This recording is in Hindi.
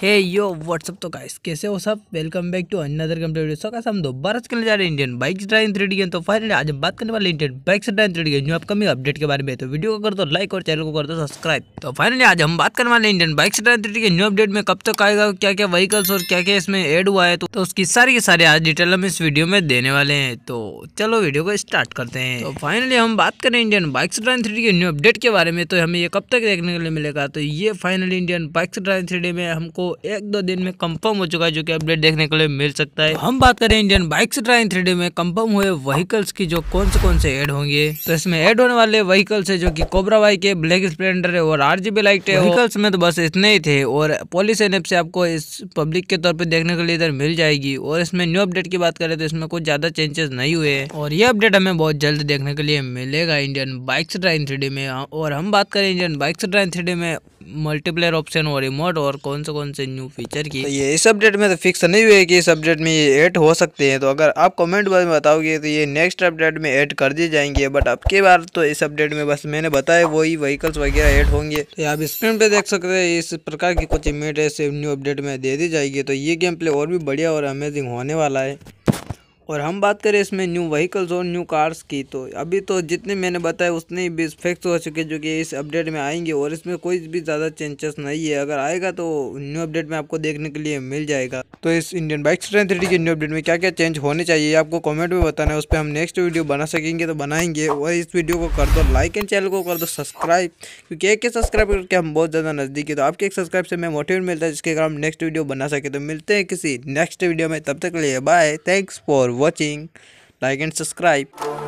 हे यो व्हाट्सअप तो गाइस कैसे हो सब welcome back to another complete so कैसे हम दोबारा चलने जा रहे हैं Indian bike drive three D game तो फाइनली आज हम बात करने वाले Indian bike drive three D game जो अपकमिंग अपडेट के बारे में तो वीडियो को कर दो लाइक और चैनल को कर दो सब्सक्राइब तो फाइनली आज हम बात करने वाले Indian bikes drive three D के न्यू अपडेट में कब तक आएगा क्या क्या व्हीकल्स और क्या क्या इसमें एड हुआ है तो, तो उसकी सारी की सारी आज डिटेल हम इस वीडियो में देने वाले हैं तो चलो वीडियो को स्टार्ट करते हैं तो फाइनली हम बात करें इंडियन बाइक्स ड्राइव थ्री के न्यू अपडेट के बारे में तो हमें ये कब तक देखने के लिए मिलेगा तो ये finally Indian bikes drive three में हमको आपको एक दो दिन में कंफर्म हो चुका है जो कि अपडेट देखने के लिए मिल सकता है हम बात करें इंडियन बाइक्स ड्राइन थ्री में कंफर्म हुए व्हीकल्स की जो कौन से कौन से एड होंगे तो इसमें एड होने वाले व्हीकल्स है जो की कोबरा बाइक है ब्लैक स्प्लेंडर है और आरजीबी लाइट है व्हीकल्स में तो बस इतने ही थे और पॉलिस एन से आपको इस पब्लिक के तौर पर देखने के लिए इधर मिल जाएगी और इसमें न्यू अपडेट की बात करें तो इसमें कुछ ज्यादा चेंजेस नहीं हुए और ये अपडेट हमें बहुत जल्द देखने के लिए मिलेगा इंडियन बाइक्स ड्राइन थ्री में और हम बात करें इंडियन बाइक्स ड्राइन थ्री में मल्टीप्लेयर ऑप्शन और रिमोट और कौन से कौन से न्यू फीचर की तो ये इस अपडेट में तो फिक्स तो नहीं हुए कि इस अपडेट में ये ऐड हो सकते हैं तो अगर आप कमेंट बॉक्स में बताओगे तो ये नेक्स्ट अपडेट में ऐड कर दिए जाएंगे बट अब के बार तो इस अपडेट में बस मैंने बताया वही व्हीकल्स वगैरह ऐड होंगे तो आप स्क्रीन पे देख सकते हैं इस प्रकार की कुछ इमेट ऐसे न्यू अपडेट में दे दी जाएगी तो ये गेम प्ले और भी बढ़िया और अमेजिंग होने वाला है और हम बात करें इसमें न्यू व्हीकल्स और न्यू कार्स की तो अभी तो जितने मैंने बताया उतने ही फिक्स हो चुके जो कि इस अपडेट में आएंगे और इसमें कोई भी ज़्यादा चेंजेस नहीं है अगर आएगा तो न्यू अपडेट में आपको देखने के लिए मिल जाएगा तो इस इंडियन बाइक स्ट्रेंथ थ्री के न्यू अपडेट में क्या क्या चेंज होने चाहिए आपको कॉमेंट में बताना है उस पर हम नेक्स्ट वीडियो बना सकेंगे तो बनाएंगे और इस वीडियो को कर दो लाइक एंड चैनल को कर दो सब्सक्राइब क्योंकि एक के सब्सक्राइब करके हम बहुत ज़्यादा नज़दीक है तो आपके एक सब्सक्राइब से मैं मोटिवेट मिलता है जिसके कारण नेक्स्ट वीडियो बना सके तो मिलते हैं किसी नेक्स्ट वीडियो में तब तक लिए bye thanks for watching like and subscribe